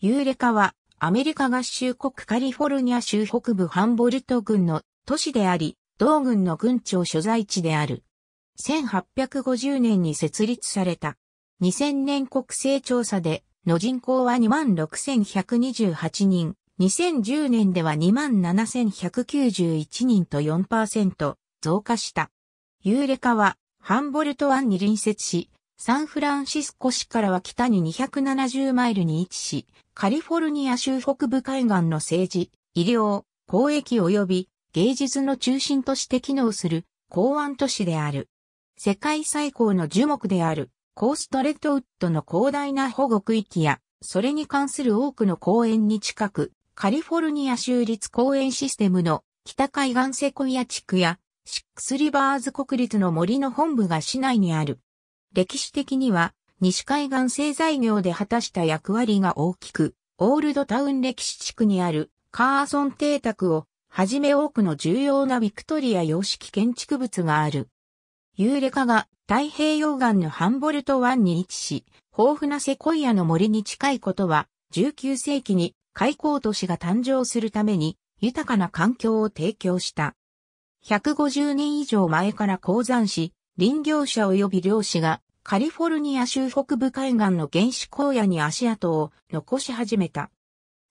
ユーレカは、アメリカ合衆国カリフォルニア州北部ハンボルト郡の都市であり、同郡の郡庁所在地である。1850年に設立された。2000年国勢調査で、の人口は26,128人、2010年では27,191人と4%増加した。ユーレカは、ハンボルト湾に隣接し、サンフランシスコ市からは北に270マイルに位置し、カリフォルニア州北部海岸の政治、医療、公益及び芸術の中心として機能する港湾都市である。世界最高の樹木であるコーストレッドウッドの広大な保護区域や、それに関する多くの公園に近く、カリフォルニア州立公園システムの北海岸セコイア地区やシックスリバーズ国立の森の本部が市内にある。歴史的には西海岸製材業で果たした役割が大きく、オールドタウン歴史地区にあるカーソン邸宅をはじめ多くの重要なビクトリア様式建築物がある。ユーレカが太平洋岸のハンボルト湾に位置し、豊富なセコイアの森に近いことは、19世紀に開港都市が誕生するために豊かな環境を提供した。150年以上前から鉱山市、林業者及び漁師がカリフォルニア州北部海岸の原始荒野に足跡を残し始めた。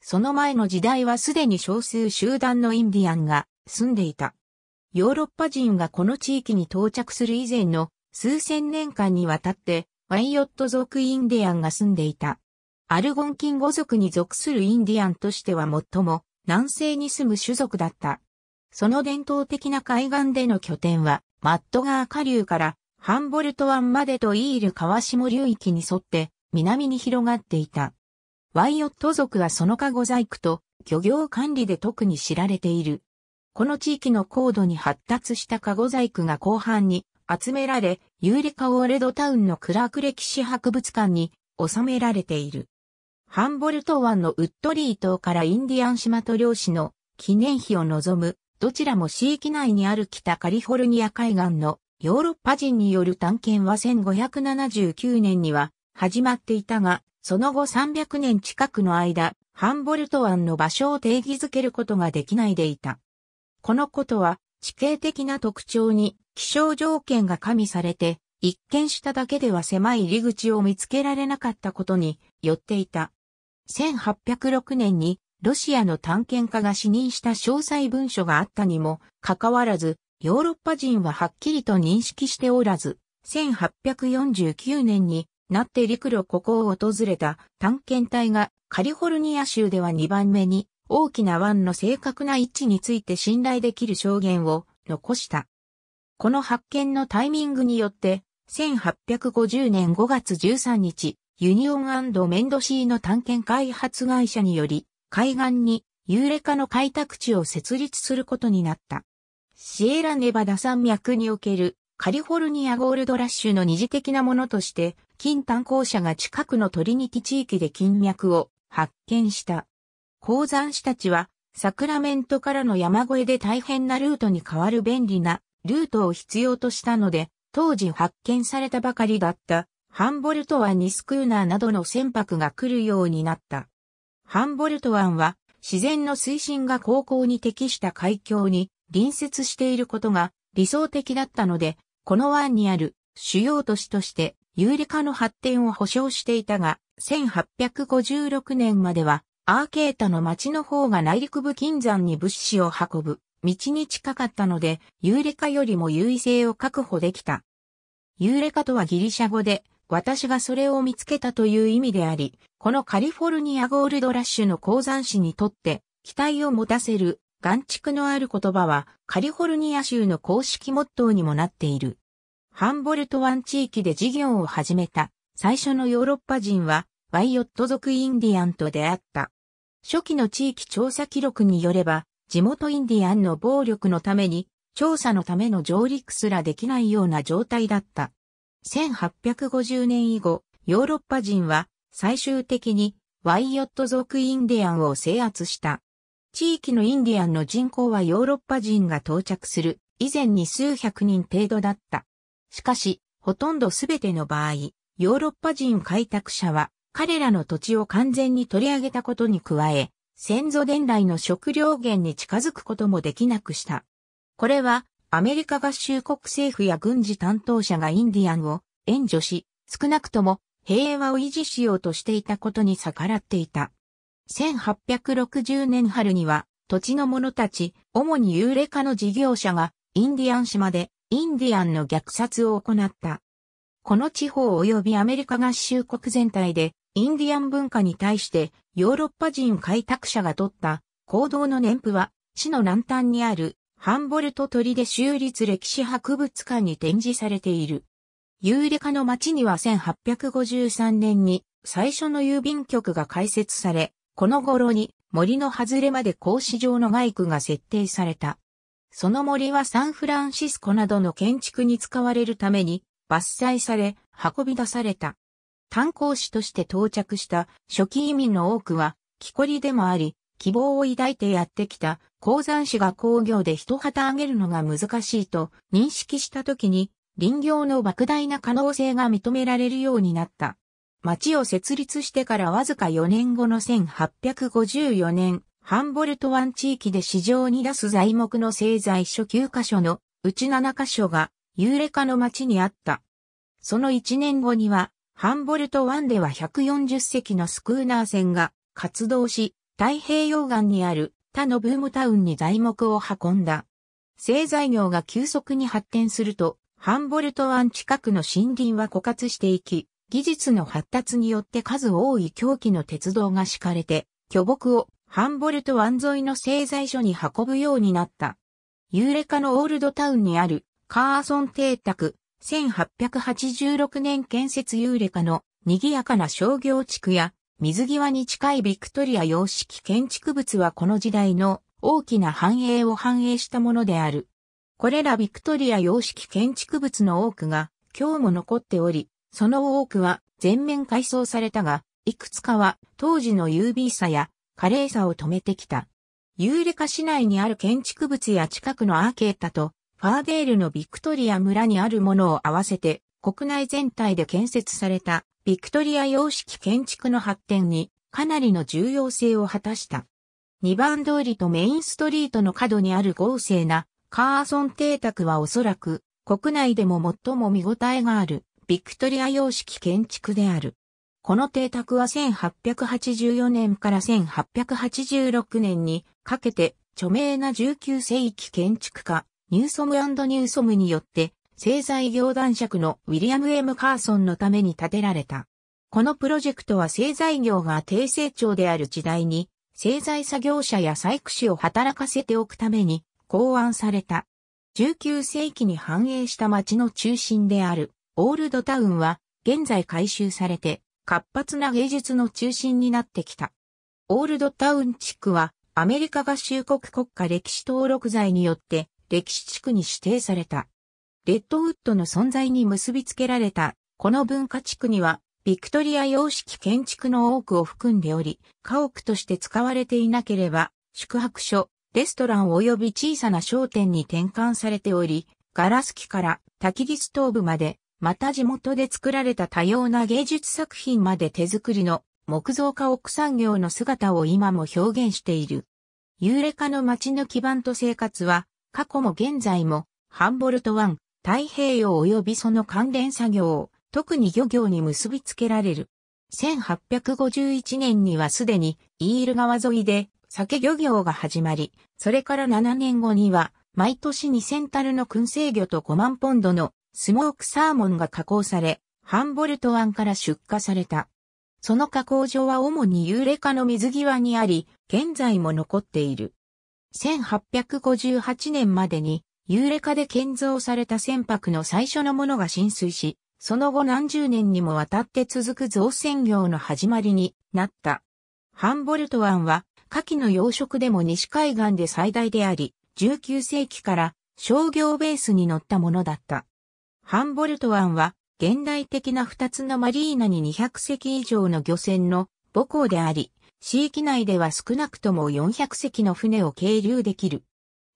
その前の時代はすでに少数集団のインディアンが住んでいた。ヨーロッパ人がこの地域に到着する以前の数千年間にわたってワイオット族インディアンが住んでいた。アルゴンキン語族に属するインディアンとしては最も南西に住む種族だった。その伝統的な海岸での拠点はマットガー下流からハンボルト湾までとイール川下流域に沿って南に広がっていた。ワイオット族はそのカゴ細工と漁業管理で特に知られている。この地域の高度に発達したカゴ細工が後半に集められ、ユーリカオレドタウンのクラーク歴史博物館に収められている。ハンボルト湾のウッドリー島からインディアン島と漁師の記念碑を望むどちらも市域内にある北カリフォルニア海岸のヨーロッパ人による探検は1579年には始まっていたが、その後300年近くの間、ハンボルト湾の場所を定義づけることができないでいた。このことは地形的な特徴に気象条件が加味されて、一見しただけでは狭い入り口を見つけられなかったことによっていた。1806年にロシアの探検家が指認した詳細文書があったにもかかわらず、ヨーロッパ人ははっきりと認識しておらず、1849年になって陸路ここを訪れた探検隊がカリフォルニア州では2番目に大きな湾の正確な位置について信頼できる証言を残した。この発見のタイミングによって、1850年5月13日、ユニオンメンドシーの探検開発会社により、海岸にユーレカの開拓地を設立することになった。シエラネバダ山脈におけるカリフォルニアゴールドラッシュの二次的なものとして、金炭鉱者が近くのトリニティ地域で金脈を発見した。鉱山師たちは、サクラメントからの山越えで大変なルートに変わる便利なルートを必要としたので、当時発見されたばかりだったハンボルトはニスクーナーなどの船舶が来るようになった。ハンボルト湾は自然の水深が高校に適した海峡に隣接していることが理想的だったので、この湾にある主要都市として有利化の発展を保障していたが、1856年まではアーケータの町の方が内陸部金山に物資を運ぶ道に近かったので、ユー化カよりも優位性を確保できた。ユーレカとはギリシャ語で、私がそれを見つけたという意味であり、このカリフォルニアゴールドラッシュの鉱山市にとって期待を持たせる岩畜のある言葉はカリフォルニア州の公式モットーにもなっている。ハンボルト湾地域で事業を始めた最初のヨーロッパ人はワイオット族インディアンと出会った。初期の地域調査記録によれば地元インディアンの暴力のために調査のための上陸すらできないような状態だった。1850年以後、ヨーロッパ人は最終的にワイヨット族インディアンを制圧した。地域のインディアンの人口はヨーロッパ人が到着する以前に数百人程度だった。しかし、ほとんどすべての場合、ヨーロッパ人開拓者は彼らの土地を完全に取り上げたことに加え、先祖伝来の食料源に近づくこともできなくした。これはアメリカ合衆国政府や軍事担当者がインディアンを援助し、少なくとも平和を維持しようとしていたことに逆らっていた。1860年春には、土地の者たち、主に幽霊化の事業者が、インディアン島で、インディアンの虐殺を行った。この地方及びアメリカ合衆国全体で、インディアン文化に対してヨーロッパ人開拓者が取った行動の年譜は、市の南端にあるハンボルト砦州立歴史博物館に展示されている。ユーレカの町には1853年に最初の郵便局が開設され、この頃に森の外れまで格子状の外区が設定された。その森はサンフランシスコなどの建築に使われるために伐採され運び出された。炭鉱士として到着した初期移民の多くは木こりでもあり、希望を抱いてやってきた鉱山市が工業で一旗上げるのが難しいと認識した時に林業の莫大な可能性が認められるようになった。町を設立してからわずか4年後の1854年、ハンボルト湾地域で市場に出す材木の製材所9カ所のうち7カ所がユーレカの町にあった。その1年後には、ハンボルト湾では140隻のスクーナー船が活動し、太平洋岸にある他のブームタウンに材木を運んだ。製材業が急速に発展すると、ハンボルト湾近くの森林は枯渇していき、技術の発達によって数多い狂気の鉄道が敷かれて、巨木をハンボルト湾沿いの製材所に運ぶようになった。ユーレカのオールドタウンにあるカーソン邸宅、1886年建設ユーレカの賑やかな商業地区や水際に近いビクトリア様式建築物はこの時代の大きな繁栄を反映したものである。これらビクトリア様式建築物の多くが今日も残っており、その多くは全面改装されたが、いくつかは当時の優美さや華麗さを止めてきた。ユーレカ市内にある建築物や近くのアーケータとファーデールのビクトリア村にあるものを合わせて国内全体で建設されたビクトリア様式建築の発展にかなりの重要性を果たした。2番通りとメインストリートの角にある豪勢なカーソン邸宅はおそらく国内でも最も見応えがあるビクトリア様式建築である。この邸宅は1884年から1886年にかけて著名な19世紀建築家ニューソムニューソムによって製材業男爵のウィリアム・エムカーソンのために建てられた。このプロジェクトは製材業が低成長である時代に、製材作業者や採掘士を働かせておくために考案された。19世紀に繁栄した町の中心であるオールドタウンは現在改修されて活発な芸術の中心になってきた。オールドタウン地区はアメリカ合衆国国家歴史登録財によって歴史地区に指定された。レッドウッドの存在に結びつけられた、この文化地区には、ビクトリア様式建築の多くを含んでおり、家屋として使われていなければ、宿泊所、レストラン及び小さな商店に転換されており、ガラス機から焚き火ストーブまで、また地元で作られた多様な芸術作品まで手作りの木造家屋産業の姿を今も表現している。ユーレカの街の基盤と生活は、過去も現在も、ハンボルト湾、太平洋及びその関連作業、を特に漁業に結びつけられる。1851年にはすでに、イール川沿いで、酒漁業が始まり、それから7年後には、毎年2000樽の燻製魚と5万ポンドのスモークサーモンが加工され、ハンボルト湾から出荷された。その加工場は主にユーレカの水際にあり、現在も残っている。1858年までにユーレカで建造された船舶の最初のものが浸水し、その後何十年にもわたって続く造船業の始まりになった。ハンボルト湾は、夏季の養殖でも西海岸で最大であり、19世紀から商業ベースに乗ったものだった。ハンボルト湾は、現代的な2つのマリーナに200隻以上の漁船の母港であり、地域内では少なくとも400隻の船を係留できる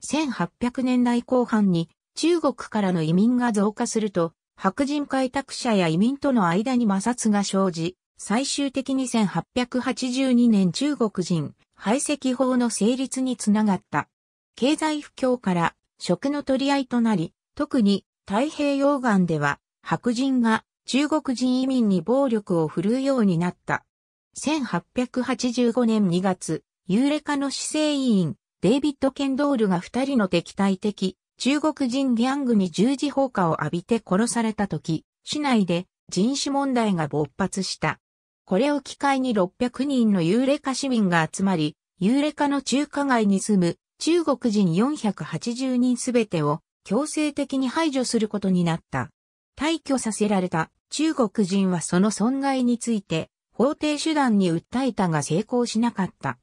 1800年代後半に中国からの移民が増加すると、白人開拓者や移民との間に摩擦が生じ、最終的に1882年中国人排斥法の成立につながった。経済不況から食の取り合いとなり、特に太平洋岸では白人が中国人移民に暴力を振るうようになった。1885年2月、ユーレカの市政委員、デイビッド・ケンドールが二人の敵対的中国人ギャングに十字砲火を浴びて殺された時、市内で人種問題が勃発した。これを機会に600人のユーレカ市民が集まり、ユーレカの中華街に住む中国人480人すべてを強制的に排除することになった。退去させられた中国人はその損害について法廷手段に訴えたが成功しなかった。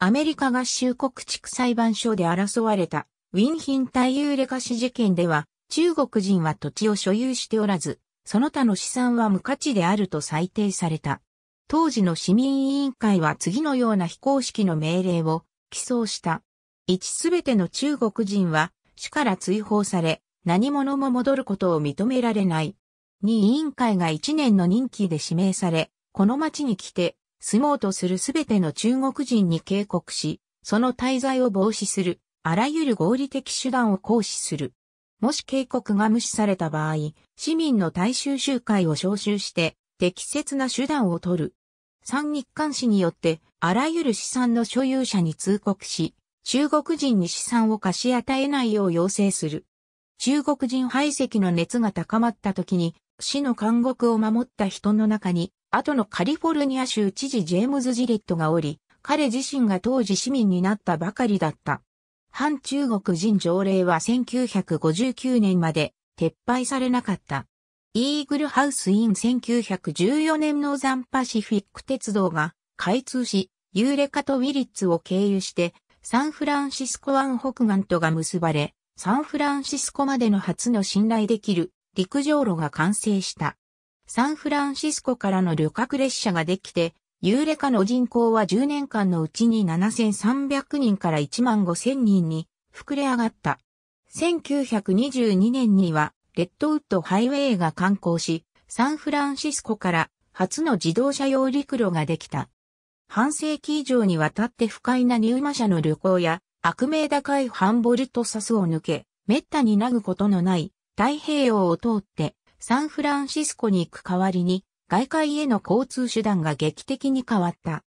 アメリカ合衆国地区裁判所で争われた、ウィンヒン対ユーレカ氏事件では、中国人は土地を所有しておらず、その他の資産は無価値であると裁定された。当時の市民委員会は次のような非公式の命令を起草した。一すべての中国人は市から追放され、何者も戻ることを認められない。二委員会が一年の任期で指名され、この町に来て住もうとするすべての中国人に警告し、その滞在を防止する、あらゆる合理的手段を行使する。もし警告が無視された場合、市民の大衆集会を招集して、適切な手段を取る。三日刊誌によって、あらゆる資産の所有者に通告し、中国人に資産を貸し与えないよう要請する。中国人排斥の熱が高まった時に、死の監獄を守った人の中に、後のカリフォルニア州知事ジェームズ・ジレットがおり、彼自身が当時市民になったばかりだった。反中国人条例は1959年まで撤廃されなかった。イーグルハウスイン1914年のザンパシフィック鉄道が開通し、ユーレカとウィリッツを経由してサンフランシスコ湾北岸とが結ばれ、サンフランシスコまでの初の信頼できる陸上路が完成した。サンフランシスコからの旅客列車ができて、ユーレカの人口は10年間のうちに7300人から15000人に膨れ上がった。1922年には、レッドウッドハイウェイが観光し、サンフランシスコから初の自動車用陸路ができた。半世紀以上にわたって不快な入馬車の旅行や、悪名高いハンボルトサスを抜け、滅多になぐことのない太平洋を通ってサンフランシスコに行く代わりに外界への交通手段が劇的に変わった。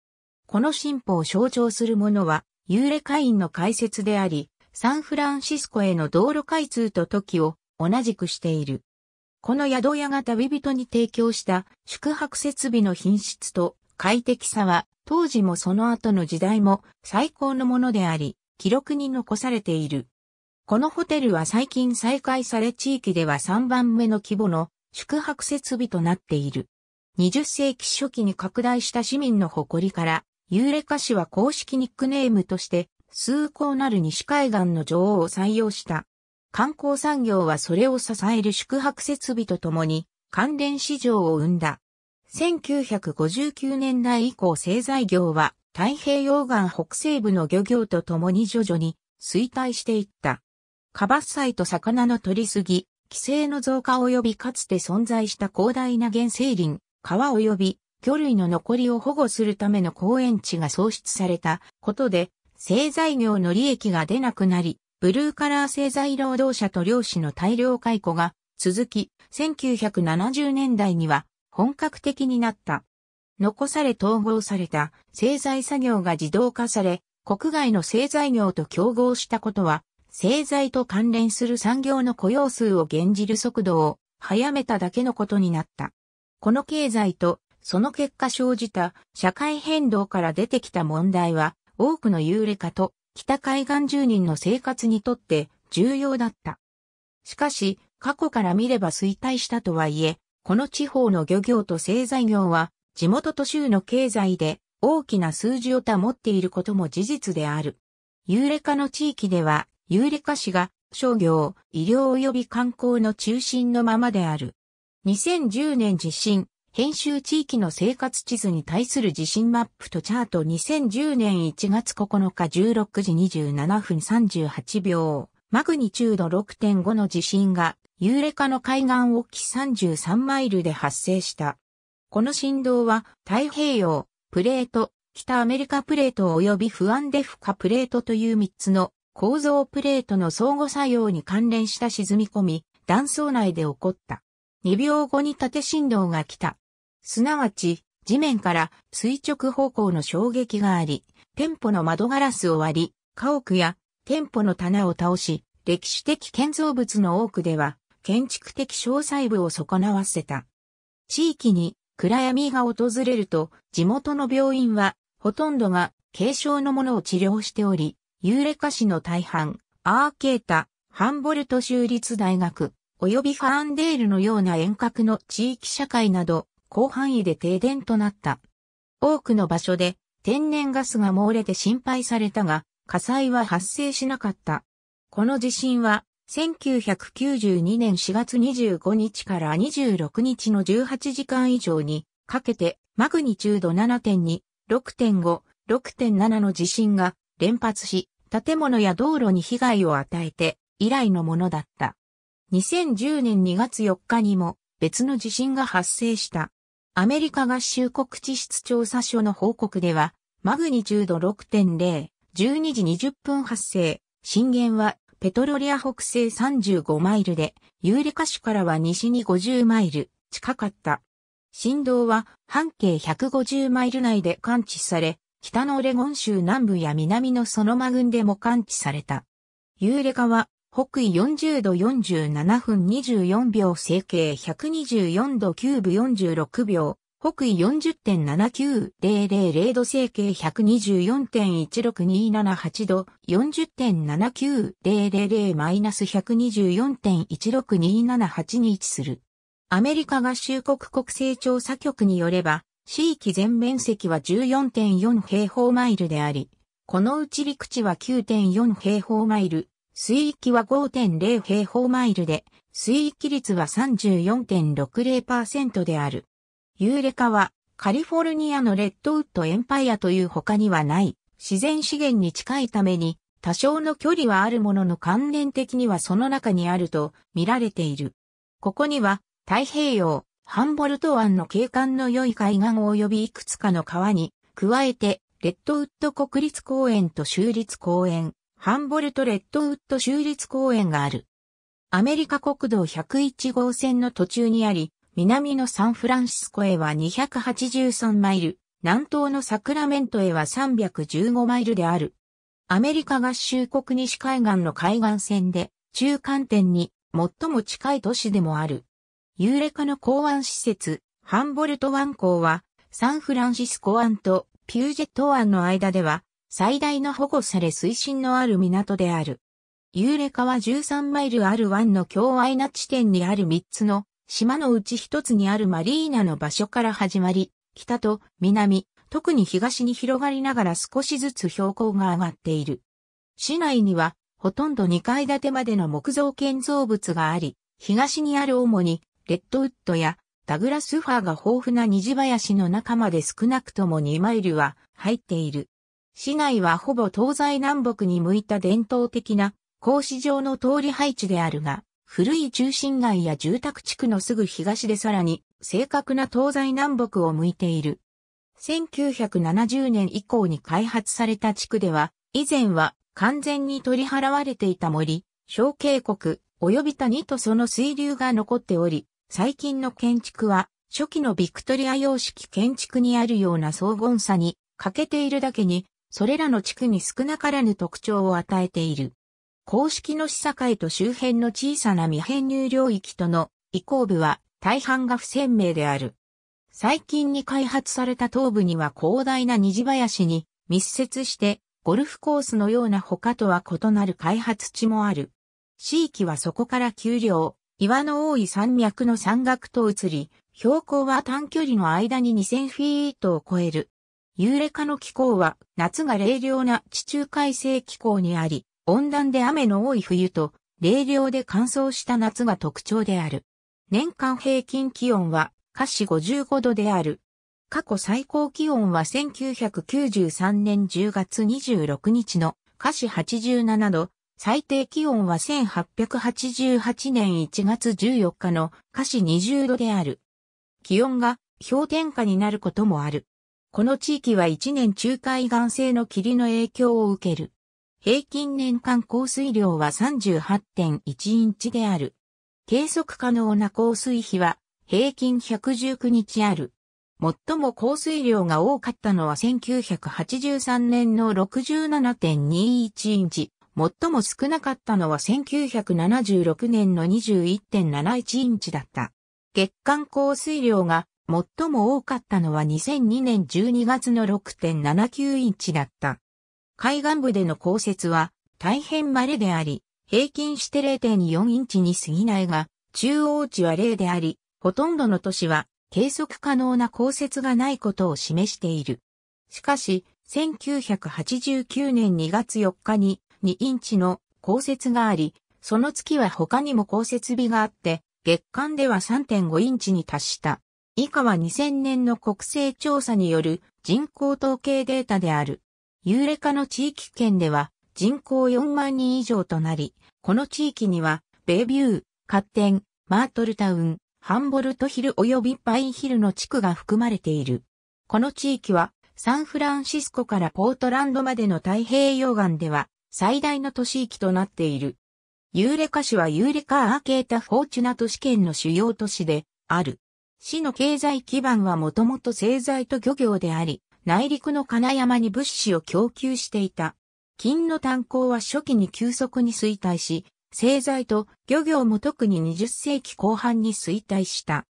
この進歩を象徴するものは幽霊会員の解説であり、サンフランシスコへの道路開通と時を同じくしている。この宿屋が旅人に提供した宿泊設備の品質と快適さは当時もその後の時代も最高のものであり、記録に残されている。このホテルは最近再開され地域では3番目の規模の宿泊設備となっている。20世紀初期に拡大した市民の誇りから、ユーレカ市は公式ニックネームとして、崇高なる西海岸の女王を採用した。観光産業はそれを支える宿泊設備とともに、関連市場を生んだ。1959年代以降製材業は太平洋岸北西部の漁業とともに徐々に衰退していった。カバッサイと魚の取りすぎ、規制の増加及びかつて存在した広大な原生林、川及び魚類の残りを保護するための公園地が創出されたことで、製材業の利益が出なくなり、ブルーカラー製材労働者と漁師の大量解雇が続き、1970年代には本格的になった。残され統合された製材作業が自動化され、国外の製材業と競合したことは、製材と関連する産業の雇用数を減じる速度を早めただけのことになった。この経済とその結果生じた社会変動から出てきた問題は多くの幽霊化と北海岸住人の生活にとって重要だった。しかし過去から見れば衰退したとはいえ、この地方の漁業と製材業は地元都州の経済で大きな数字を保っていることも事実である。幽霊化の地域ではユーレカ市が商業、医療及び観光の中心のままである。2010年地震、編集地域の生活地図に対する地震マップとチャート2010年1月9日16時27分38秒、マグニチュード6.5の地震が、ユーレカの海岸沖33マイルで発生した。この振動は太平洋、プレート、北アメリカプレート及び不安デフカプレートという3つの構造プレートの相互作用に関連した沈み込み、断層内で起こった。2秒後に縦振動が来た。すなわち、地面から垂直方向の衝撃があり、店舗の窓ガラスを割り、家屋や店舗の棚を倒し、歴史的建造物の多くでは、建築的詳細部を損なわせた。地域に暗闇が訪れると、地元の病院は、ほとんどが軽症のものを治療しており、ユーレカ市の大半、アーケータ、ハンボルト州立大学、及びファーンデールのような遠隔の地域社会など、広範囲で停電となった。多くの場所で天然ガスが漏れて心配されたが、火災は発生しなかった。この地震は、1992年4月25日から26日の18時間以上にかけてマグニチュード7.2、6.5、6.7の地震が連発し、建物や道路に被害を与えて以来のものだった。2010年2月4日にも別の地震が発生した。アメリカ合衆国地質調査所の報告では、マグニチュード6.0、12時20分発生、震源はペトロリア北西35マイルで、ユーリカ市からは西に50マイル近かった。振動は半径150マイル内で感知され、北のオレゴン州南部や南のソノマ郡でも感知された。ユーレカは、北緯40度47分24秒整形124度9分46秒、北緯40.79000度整形124.16278度40.79000マイナス124.16278に位置する。アメリカ合衆国国勢調査局によれば、地域全面積は14.4平方マイルであり、このうち陸地は9.4平方マイル、水域は5.0平方マイルで、水域率は34.60%である。ユーレカはカリフォルニアのレッドウッドエンパイアという他にはない自然資源に近いために多少の距離はあるものの関連的にはその中にあると見られている。ここには太平洋、ハンボルト湾の景観の良い海岸及びいくつかの川に、加えて、レッドウッド国立公園と州立公園、ハンボルトレッドウッド州立公園がある。アメリカ国道101号線の途中にあり、南のサンフランシスコへは283マイル、南東のサクラメントへは315マイルである。アメリカ合衆国西海岸の海岸線で、中間点に最も近い都市でもある。ユーレカの港湾施設、ハンボルト湾港は、サンフランシスコ湾とピュージェット湾の間では、最大の保護され水深のある港である。ユーレカは13マイルある湾の境愛な地点にある3つの島のうち1つにあるマリーナの場所から始まり、北と南、特に東に広がりながら少しずつ標高が上がっている。市内には、ほとんど2階建てまでの木造建造物があり、東にある主にレッドウッドやダグラスファーが豊富な虹林の中まで少なくとも2マイルは入っている。市内はほぼ東西南北に向いた伝統的な格子状の通り配置であるが、古い中心街や住宅地区のすぐ東でさらに正確な東西南北を向いている。1970年以降に開発された地区では、以前は完全に取り払われていた森、小渓谷、及び谷とその水流が残っており、最近の建築は、初期のビクトリア様式建築にあるような荘厳さに欠けているだけに、それらの地区に少なからぬ特徴を与えている。公式の市境と周辺の小さな未編入領域との移行部は大半が不鮮明である。最近に開発された東部には広大な虹林に密接してゴルフコースのような他とは異なる開発地もある。地域はそこから丘陵、岩の多い山脈の山岳と移り、標高は短距離の間に2000フィートを超える。ユーレカの気候は夏が冷涼な地中海性気候にあり、温暖で雨の多い冬と冷涼で乾燥した夏が特徴である。年間平均気温は華氏55度である。過去最高気温は1993年10月26日の華氏87度、最低気温は1888年1月14日の華氏20度である。気温が氷点下になることもある。この地域は1年中海岸性の霧の影響を受ける。平均年間降水量は38.1インチである。計測可能な降水比は平均119日ある。最も降水量が多かったのは1983年の67.21インチ。最も少なかったのは1976年の21.71インチだった。月間降水量が最も多かったのは2002年12月の6.79インチだった。海岸部での降雪は大変稀であり、平均して0.4インチに過ぎないが、中央値は0であり、ほとんどの都市は計測可能な降雪がないことを示している。しかし、1989年2月4日に2インチの降雪があり、その月は他にも降雪日があって、月間では3.5インチに達した。以下は2000年の国勢調査による人口統計データである。ユーレカの地域圏では人口4万人以上となり、この地域には、ベビュー、カッテン、マートルタウン、ハンボルトヒル及びパインヒルの地区が含まれている。この地域は、サンフランシスコからポートランドまでの太平洋岸では、最大の都市域となっている。ユーレカ市はユーレカ・アーケータ・フォーチュナ都市圏の主要都市である。市の経済基盤はもともと製材と漁業であり、内陸の金山に物資を供給していた。金の炭鉱は初期に急速に衰退し、製材と漁業も特に20世紀後半に衰退した。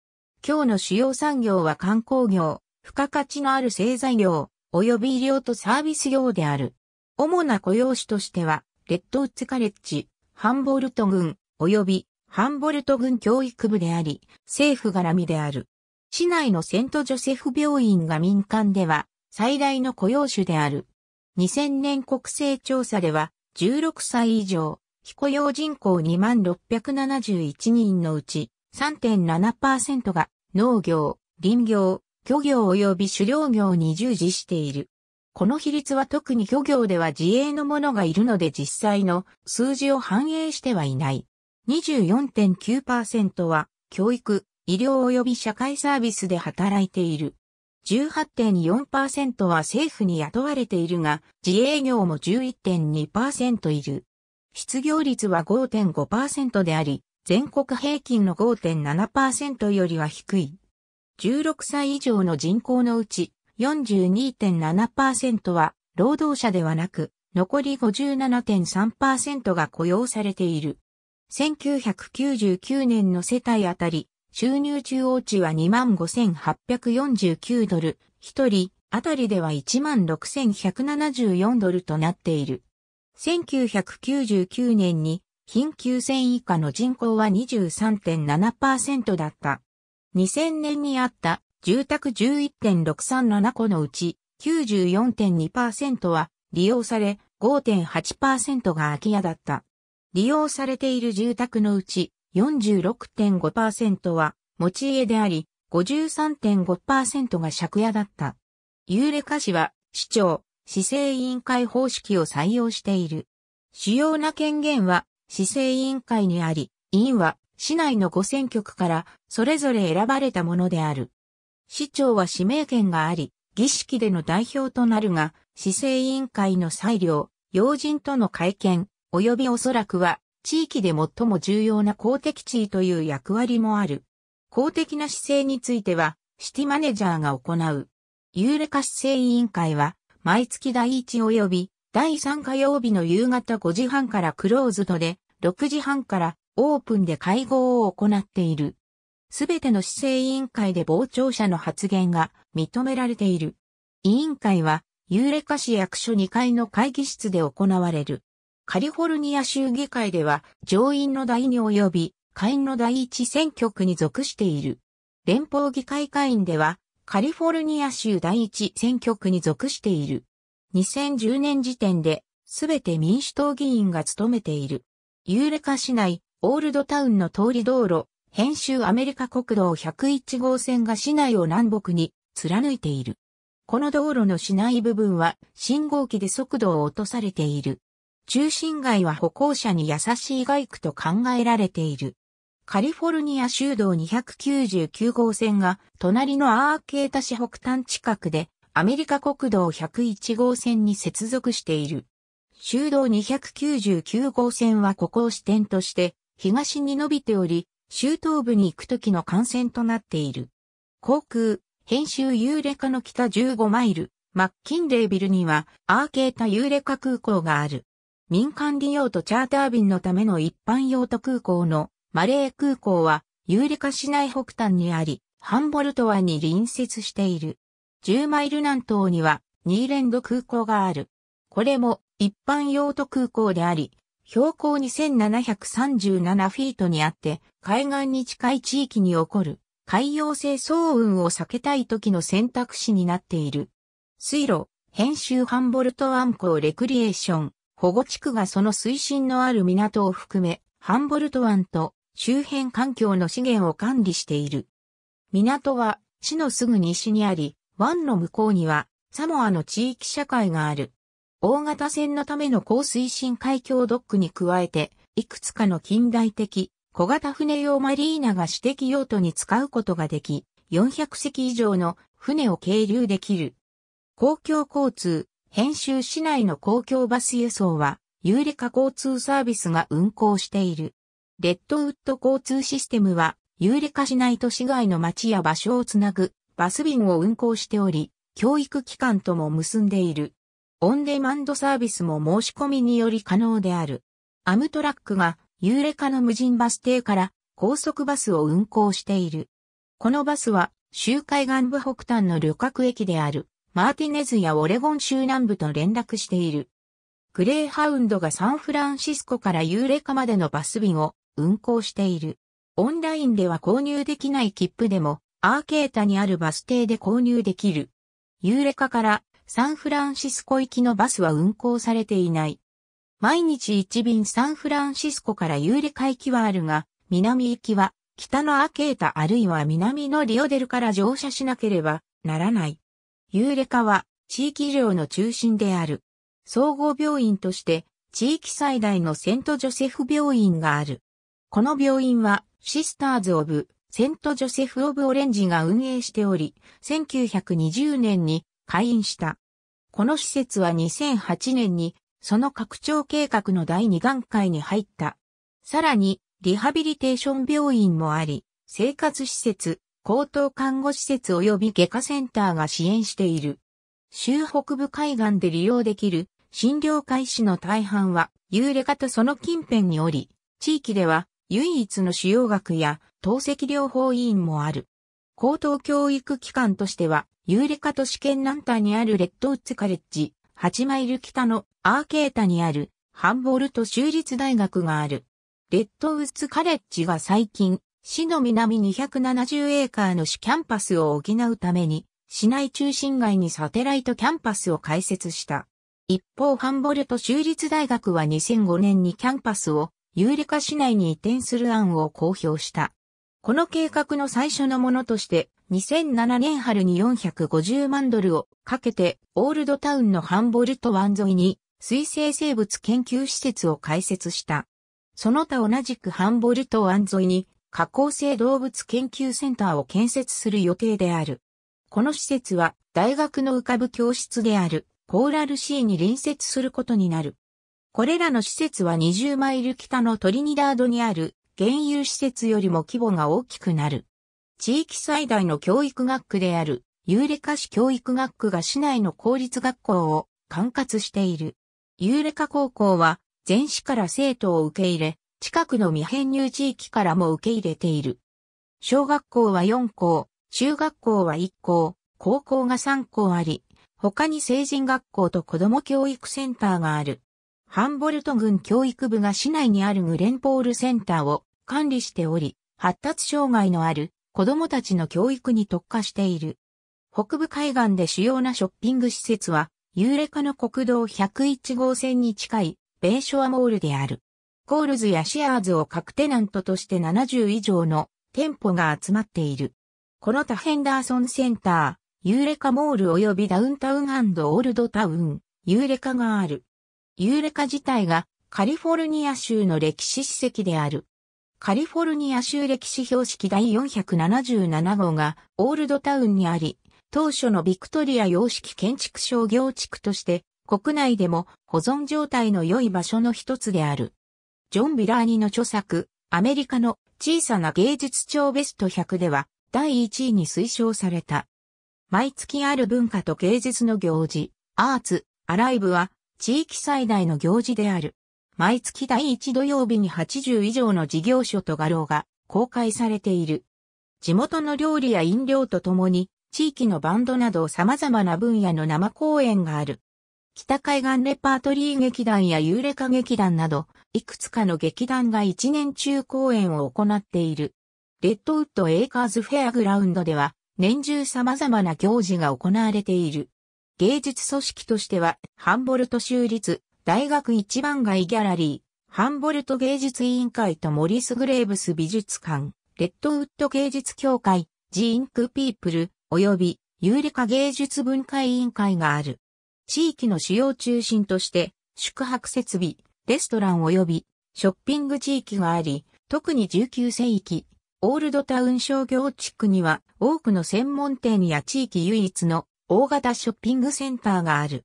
今日の主要産業は観光業、付加価値のある製材業、及び医療とサービス業である。主な雇用主としては、レッドウッズカレッジ、ハンボルト郡、及びハンボルト郡教育部であり、政府絡みである。市内のセントジョセフ病院が民間では最大の雇用主である。2000年国勢調査では、16歳以上、非雇用人口2671人のうち3.7%が農業、林業、漁業及び狩猟業に従事している。この比率は特に漁業では自営のものがいるので実際の数字を反映してはいない。24.9%は教育、医療及び社会サービスで働いている。18.4%は政府に雇われているが、自営業も11.2%いる。失業率は5.5%であり、全国平均の5.7%よりは低い。16歳以上の人口のうち、42.7%は労働者ではなく、残り57.3%が雇用されている。1999年の世帯あたり、収入中央値は25,849ドル、1人あたりでは16,174ドルとなっている。1999年に貧窮線以下の人口は23.7%だった。2000年にあった住宅11.637戸のうち94.2%は利用され5.8%が空き家だった。利用されている住宅のうち46.5%は持ち家であり53.5%が借家だった。ユーレカ市は市長、市政委員会方式を採用している。主要な権限は市政委員会にあり、委員は市内の5選挙区からそれぞれ選ばれたものである。市長は指名権があり、儀式での代表となるが、市政委員会の裁量、要人との会見、及びおそらくは、地域で最も重要な公的地位という役割もある。公的な市政については、シティマネジャーが行う。ユーレカ市政委員会は、毎月第1及び第3火曜日の夕方5時半からクローズドで、6時半からオープンで会合を行っている。すべての市政委員会で傍聴者の発言が認められている。委員会は、ユーレカ市役所2階の会議室で行われる。カリフォルニア州議会では、上院の第2及び下院の第1選挙区に属している。連邦議会会員では、カリフォルニア州第1選挙区に属している。2010年時点で、すべて民主党議員が務めている。ユーレカ市内、オールドタウンの通り道路、編集アメリカ国道101号線が市内を南北に貫いている。この道路の市内部分は信号機で速度を落とされている。中心街は歩行者に優しい街区と考えられている。カリフォルニア州道299号線が隣のアーケータ市北端近くでアメリカ国道101号線に接続している。州道299号線はここを支点として東に伸びており、州東部に行く時の幹線となっている。航空、編集ユーレカの北15マイル、マッキンレービルにはアーケータユーレカ空港がある。民間利用とチャーター便のための一般用途空港のマレー空港はユーレカ市内北端にあり、ハンボルト湾に隣接している。10マイル南東にはニーレンド空港がある。これも一般用途空港であり、標高2737フィートにあって、海岸に近い地域に起こる海洋性騒音を避けたい時の選択肢になっている。水路、編集ハンボルト湾港レクリエーション、保護地区がその水深のある港を含め、ハンボルト湾と周辺環境の資源を管理している。港は市のすぐ西にあり、湾の向こうにはサモアの地域社会がある。大型船のための高水深海峡ドックに加えて、いくつかの近代的小型船用マリーナが私的用途に使うことができ、400隻以上の船を係留できる。公共交通、編集市内の公共バス輸送は、有利化交通サービスが運行している。レッドウッド交通システムは、有利化しない都市外の町や場所をつなぐバス便を運行しており、教育機関とも結んでいる。オンデマンドサービスも申し込みにより可能である。アムトラックがユーレカの無人バス停から高速バスを運行している。このバスは、周海岸部北端の旅客駅である、マーティネズやオレゴン州南部と連絡している。グレーハウンドがサンフランシスコからユーレカまでのバス便を運行している。オンラインでは購入できない切符でも、アーケータにあるバス停で購入できる。ユーレカからサンフランシスコ行きのバスは運行されていない。毎日一便サンフランシスコからユーレカ行きはあるが、南行きは北のアケータあるいは南のリオデルから乗車しなければならない。ユーレカは地域医療の中心である。総合病院として地域最大のセントジョセフ病院がある。この病院はシスターズ・オブ・セント・ジョセフ・オブ・オレンジが運営しており、1920年に開院した。この施設は2008年に、その拡張計画の第2段階に入った。さらに、リハビリテーション病院もあり、生活施設、高等看護施設及び外科センターが支援している。州北部海岸で利用できる診療開始の大半は、幽霊型。とその近辺におり、地域では唯一の主要学や透析療法医院もある。高等教育機関としてはユーレカ都市圏南端にあるレッドウッズカレッジ、8マイル北のアーケータにあるハンボルト州立大学がある。レッドウッズカレッジが最近、市の南270エーカーの市キャンパスを補うために、市内中心街にサテライトキャンパスを開設した。一方、ハンボルト州立大学は2005年にキャンパスをユーレカ市内に移転する案を公表した。この計画の最初のものとして、2007年春に450万ドルをかけてオールドタウンのハンボルト湾沿いに水生生物研究施設を開設した。その他同じくハンボルト湾沿いに加工性動物研究センターを建設する予定である。この施設は大学の浮かぶ教室であるコーラルシーに隣接することになる。これらの施設は20マイル北のトリニダードにある原油施設よりも規模が大きくなる。地域最大の教育学区である、ユーレカ市教育学区が市内の公立学校を管轄している。ユーレカ高校は、全市から生徒を受け入れ、近くの未編入地域からも受け入れている。小学校は4校、中学校は1校、高校が3校あり、他に成人学校と子供教育センターがある。ハンボルト郡教育部が市内にあるグレンポールセンターを管理しており、発達障害のある子供たちの教育に特化している。北部海岸で主要なショッピング施設は、ユーレカの国道101号線に近い、ベーショアモールである。コールズやシアーズを各テナントとして70以上の店舗が集まっている。この他ヘンダーソンセンター、ユーレカモール及びダウンタウンオールドタウン、ユーレカがある。ユーレカ自体がカリフォルニア州の歴史史跡である。カリフォルニア州歴史標識第477号がオールドタウンにあり、当初のビクトリア様式建築商業地区として国内でも保存状態の良い場所の一つである。ジョン・ビラーニの著作、アメリカの小さな芸術帳ベスト100では第1位に推奨された。毎月ある文化と芸術の行事、アーツ、アライブは地域最大の行事である。毎月第1土曜日に80以上の事業所と画廊が公開されている。地元の料理や飲料とともに、地域のバンドなど様々な分野の生公演がある。北海岸レパートリー劇団や幽霊歌劇団など、いくつかの劇団が一年中公演を行っている。レッドウッドエイカーズフェアグラウンドでは、年中様々な行事が行われている。芸術組織としては、ハンボルト州立大学一番街ギャラリー、ハンボルト芸術委員会とモリス・グレーブス美術館、レッドウッド芸術協会、ジーンク・ピープル、及びユーリカ芸術文化委員会がある。地域の主要中心として、宿泊設備、レストラン及びショッピング地域があり、特に19世紀、オールドタウン商業地区には多くの専門店や地域唯一の大型ショッピングセンターがある。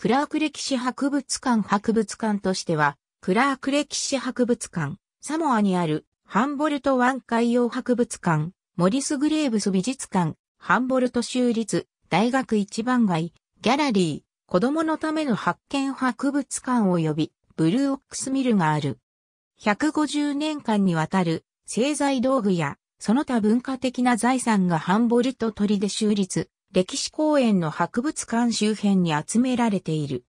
クラーク歴史博物館博物館としては、クラーク歴史博物館、サモアにあるハンボルト湾海洋博物館、モリスグレーブス美術館、ハンボルト州立大学一番街、ギャラリー、子供のための発見博物館及びブルーオックスミルがある。150年間にわたる製材道具やその他文化的な財産がハンボルトで州立歴史公園の博物館周辺に集められている。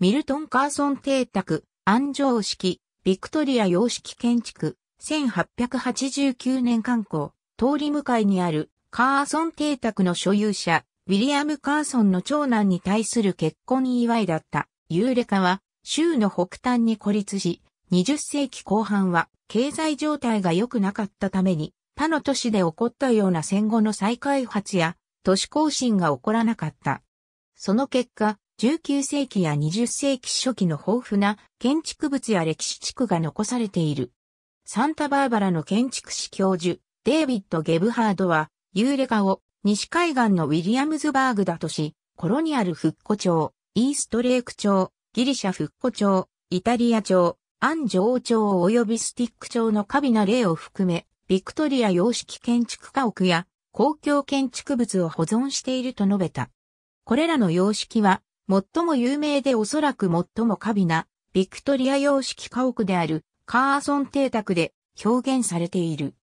ミルトン・カーソン邸宅、安城式、ビクトリア様式建築、1889年観光、通り向かいにあるカーソン邸宅の所有者、ウィリアム・カーソンの長男に対する結婚祝いだったユーレカは州の北端に孤立し、20世紀後半は経済状態が良くなかったために他の都市で起こったような戦後の再開発や都市更新が起こらなかった。その結果、19世紀や20世紀初期の豊富な建築物や歴史地区が残されている。サンタバーバラの建築士教授、デイビッド・ゲブハードは、ユーレを西海岸のウィリアムズバーグだとし、コロニアル復古町、イーストレーク町、ギリシャ復古町、イタリア町、アンジョ王朝及びスティック町のカビな例を含め、ビクトリア様式建築家屋や公共建築物を保存していると述べた。これらの様式は、最も有名でおそらく最も過微な、ビクトリア様式家屋であるカーソン邸宅で表現されている。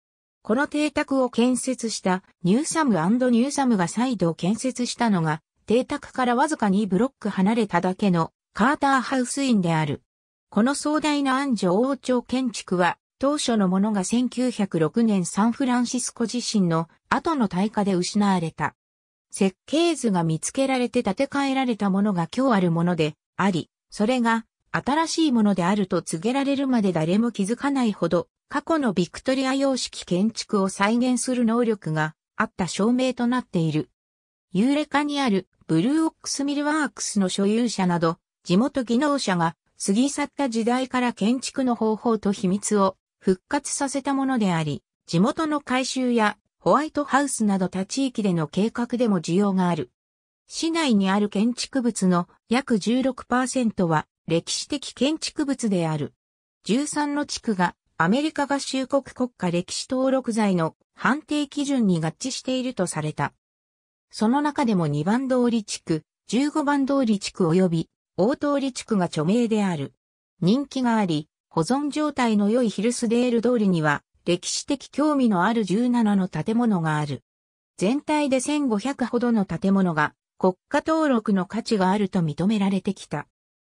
この邸宅を建設したニューサムニューサムが再度建設したのが、邸宅からわずかにブロック離れただけのカーターハウスインである。この壮大な安城王朝建築は当初のものが1906年サンフランシスコ地震の後の大火で失われた。設計図が見つけられて建て替えられたものが今日あるものであり、それが新しいものであると告げられるまで誰も気づかないほど、過去のビクトリア様式建築を再現する能力があった証明となっている。ユーレカにあるブルーオックスミルワークスの所有者など、地元技能者が過ぎ去った時代から建築の方法と秘密を復活させたものであり、地元の改修やホワイトハウスなど他地域での計画でも需要がある。市内にある建築物の約16%は歴史的建築物である。13の地区がアメリカ合衆国国家歴史登録財の判定基準に合致しているとされた。その中でも2番通り地区、15番通り地区及び大通り地区が著名である。人気があり、保存状態の良いヒルスデール通りには、歴史的興味のある17の建物がある。全体で1500ほどの建物が国家登録の価値があると認められてきた。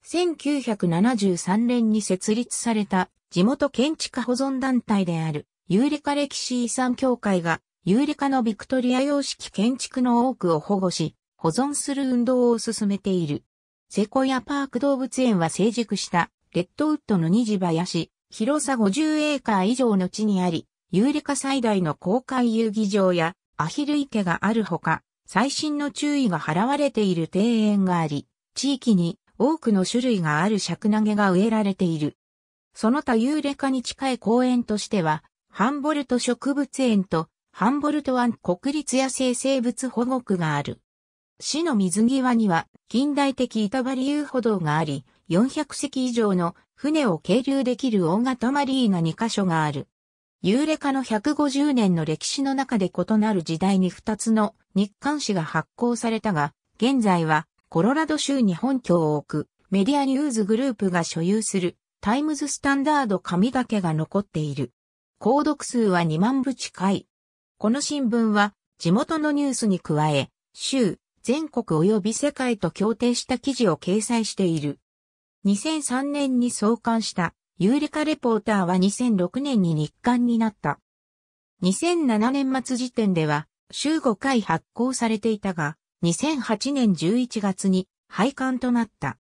1973年に設立された地元建築保存団体であるユーリカ歴史遺産協会がユーリカのビクトリア様式建築の多くを保護し保存する運動を進めている。セコヤパーク動物園は成熟したレッドウッドの二次林、広さ50エーカー以上の地にあり、ユーレカ最大の公開遊戯場やアヒル池があるほか、最新の注意が払われている庭園があり、地域に多くの種類がある尺投げが植えられている。その他ユーレカに近い公園としては、ハンボルト植物園とハンボルト湾国立野生生物保護区がある。市の水際には近代的板張遊歩道があり、400隻以上の船を係留できる大型マリーナ2カ所がある。ユーレカの150年の歴史の中で異なる時代に2つの日刊誌が発行されたが、現在はコロラド州に本拠を置くメディアニューズグループが所有するタイムズスタンダード紙だけが残っている。購読数は2万部近い。この新聞は地元のニュースに加え、州、全国及び世界と協定した記事を掲載している。2003年に創刊したユーリカレポーターは2006年に日刊になった。2007年末時点では週5回発行されていたが、2008年11月に廃刊となった。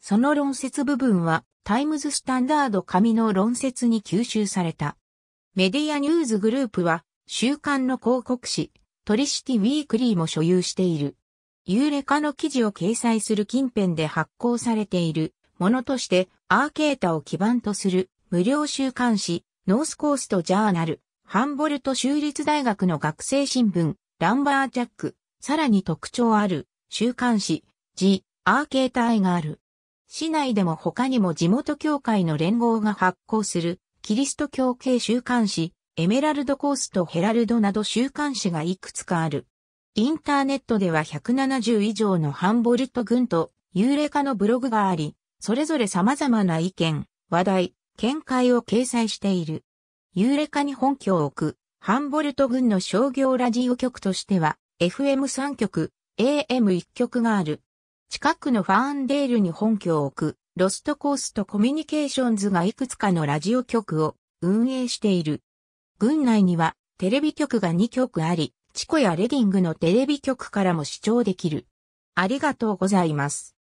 その論説部分はタイムズスタンダード紙の論説に吸収された。メディアニューズグループは週刊の広告誌トリシティウィークリーも所有している。ユーレカの記事を掲載する近辺で発行されているものとしてアーケータを基盤とする無料週刊誌ノースコーストジャーナル、ハンボルト州立大学の学生新聞ランバージャック、さらに特徴ある週刊誌ジ・アーケータ愛イがある。市内でも他にも地元協会の連合が発行するキリスト教系週刊誌エメラルドコーストヘラルドなど週刊誌がいくつかある。インターネットでは170以上のハンボルト軍と幽霊化のブログがあり、それぞれ様々な意見、話題、見解を掲載している。幽霊化に本拠を置く、ハンボルト軍の商業ラジオ局としては、FM3 局、AM1 局がある。近くのファーンデールに本拠を置く、ロストコースとコミュニケーションズがいくつかのラジオ局を運営している。軍内にはテレビ局が2局あり、チコやレディングのテレビ局からも視聴できる。ありがとうございます。